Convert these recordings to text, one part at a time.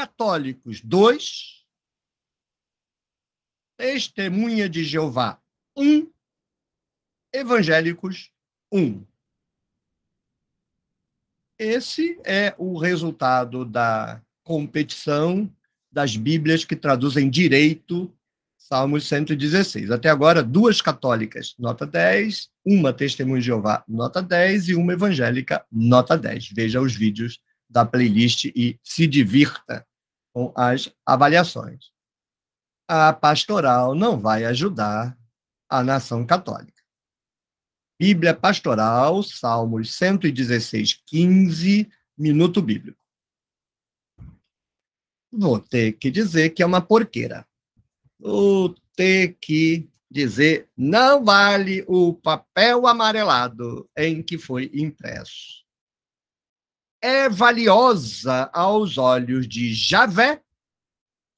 católicos, dois. Testemunha de Jeová, um. Evangélicos, um. Esse é o resultado da competição das Bíblias que traduzem direito Salmos 116. Até agora, duas católicas, nota 10, uma testemunha de Jeová, nota 10, e uma evangélica, nota 10. Veja os vídeos da playlist e se divirta com as avaliações. A pastoral não vai ajudar a nação católica. Bíblia Pastoral, Salmos 116, 15, Minuto Bíblico. Vou ter que dizer que é uma porqueira. Vou ter que dizer não vale o papel amarelado em que foi impresso é valiosa aos olhos de Javé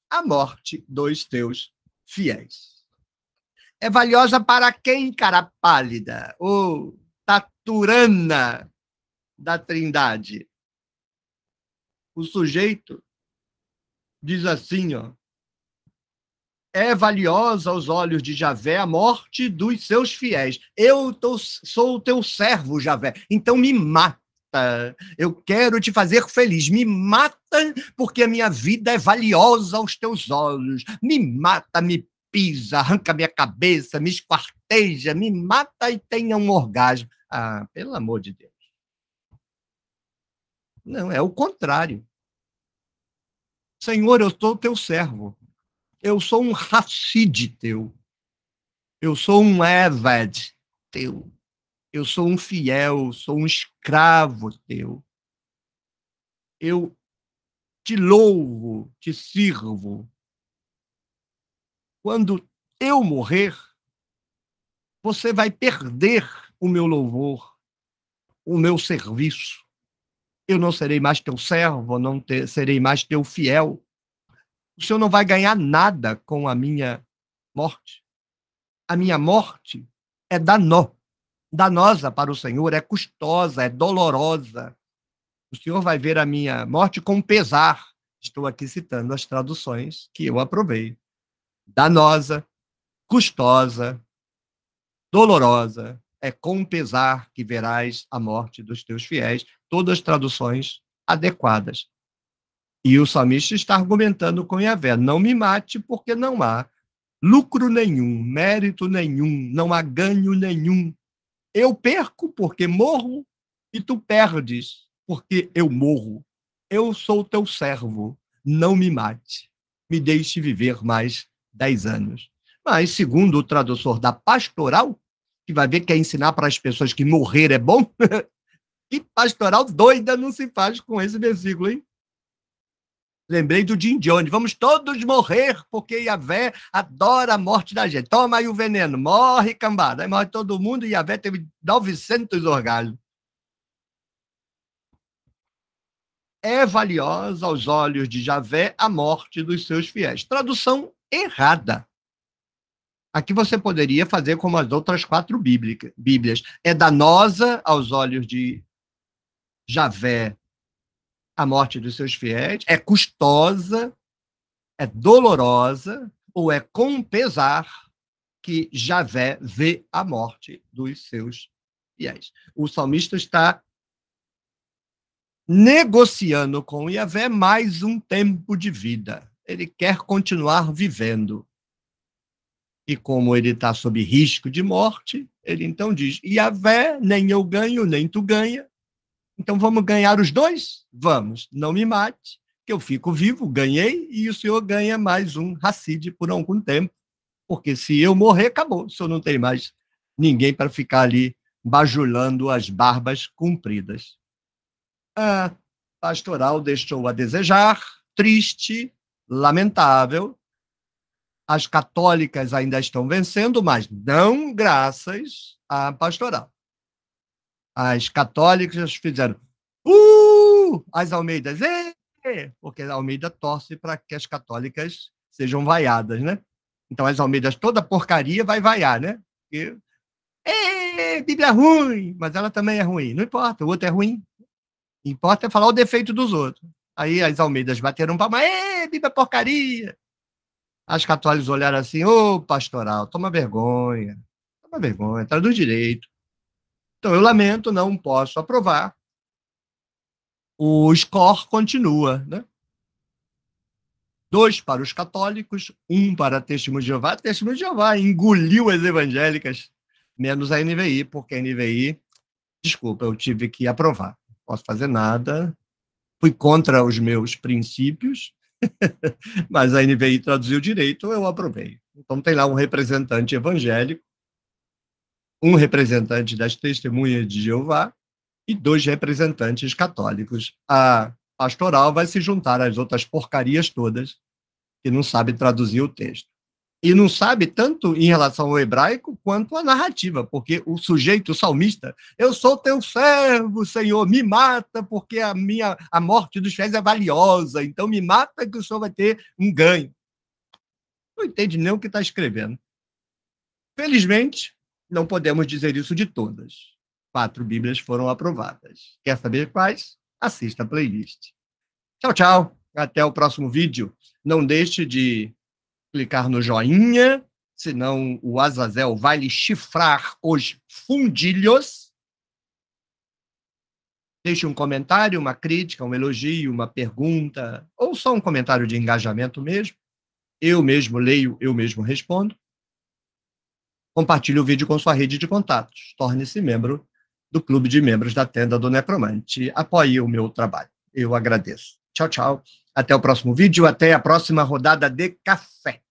a morte dos teus fiéis. É valiosa para quem, cara pálida, o taturana da Trindade? O sujeito diz assim, ó. É valiosa aos olhos de Javé a morte dos seus fiéis. Eu tô, sou o teu servo, Javé, então me mata mata. Eu quero te fazer feliz. Me mata, porque a minha vida é valiosa aos teus olhos. Me mata, me pisa, arranca minha cabeça, me esquarteja, me mata e tenha um orgasmo. Ah, pelo amor de Deus. Não, é o contrário. Senhor, eu sou teu servo. Eu sou um racide teu. Eu sou um Eved teu. Eu sou um fiel, sou um escravo teu. Eu te louvo, te sirvo. Quando eu morrer, você vai perder o meu louvor, o meu serviço. Eu não serei mais teu servo, não serei mais teu fiel. O Senhor não vai ganhar nada com a minha morte. A minha morte é danó danosa para o Senhor, é custosa, é dolorosa. O Senhor vai ver a minha morte com pesar. Estou aqui citando as traduções que eu aprovei. Danosa, custosa, dolorosa, é com pesar que verás a morte dos teus fiéis. Todas traduções adequadas. E o salmista está argumentando com Yahvé: não me mate, porque não há lucro nenhum, mérito nenhum, não há ganho nenhum eu perco porque morro e tu perdes porque eu morro. Eu sou teu servo, não me mate. Me deixe viver mais dez anos. Mas, segundo o tradutor da pastoral, que vai ver que é ensinar para as pessoas que morrer é bom, que pastoral doida não se faz com esse versículo, hein? Lembrei do Jim Jones. Vamos todos morrer, porque Iavé adora a morte da gente. Toma aí o veneno, morre, cambada. Aí morre todo mundo e Iavé teve 900 orgasmos. É valiosa aos olhos de Javé a morte dos seus fiéis. Tradução errada. Aqui você poderia fazer como as outras quatro bíblias. É danosa aos olhos de Javé a morte dos seus fiéis, é custosa, é dolorosa, ou é com pesar que Javé vê a morte dos seus fiéis. O salmista está negociando com Javé mais um tempo de vida. Ele quer continuar vivendo. E como ele está sob risco de morte, ele então diz: Yahvé, nem eu ganho, nem tu ganha, então vamos ganhar os dois? Vamos. Não me mate, que eu fico vivo, ganhei, e o senhor ganha mais um Hassid por algum tempo. Porque se eu morrer, acabou. O senhor não tem mais ninguém para ficar ali bajulando as barbas compridas. A pastoral deixou a desejar, triste, lamentável. As católicas ainda estão vencendo, mas não graças à pastoral. As católicas fizeram uh! As Almeidas, eh! Porque a Almeida torce para que as católicas sejam vaiadas, né? Então as Almeidas, toda porcaria vai vaiar, né? E, eh, Bíblia é ruim, mas ela também é ruim. Não importa, o outro é ruim. O importa é falar o defeito dos outros. Aí as Almeidas bateram palma, eh, Bíblia é porcaria. As católicas olharam assim, ô pastoral, toma vergonha, toma vergonha, está do direito. Então, eu lamento, não posso aprovar. O score continua, né? Dois para os católicos, um para Testemunho de Jeová. Testemunho de Jeová engoliu as evangélicas, menos a NVI, porque a NVI, desculpa, eu tive que aprovar. Não posso fazer nada. Fui contra os meus princípios, mas a NVI traduziu direito, eu aprovei. Então tem lá um representante evangélico um representante das testemunhas de Jeová e dois representantes católicos. A pastoral vai se juntar às outras porcarias todas que não sabe traduzir o texto. E não sabe tanto em relação ao hebraico quanto à narrativa, porque o sujeito o salmista, eu sou teu servo, Senhor, me mata, porque a minha a morte dos fiéis é valiosa, então me mata que o senhor vai ter um ganho. Não entende nem o que está escrevendo. Felizmente, não podemos dizer isso de todas. Quatro Bíblias foram aprovadas. Quer saber quais? Assista a playlist. Tchau, tchau. Até o próximo vídeo. Não deixe de clicar no joinha, senão o Azazel vai lhe chifrar os fundilhos. Deixe um comentário, uma crítica, um elogio, uma pergunta, ou só um comentário de engajamento mesmo. Eu mesmo leio, eu mesmo respondo. Compartilhe o vídeo com sua rede de contatos. Torne-se membro do Clube de Membros da Tenda do Necromante. Apoie o meu trabalho. Eu agradeço. Tchau, tchau. Até o próximo vídeo. Até a próxima rodada de café.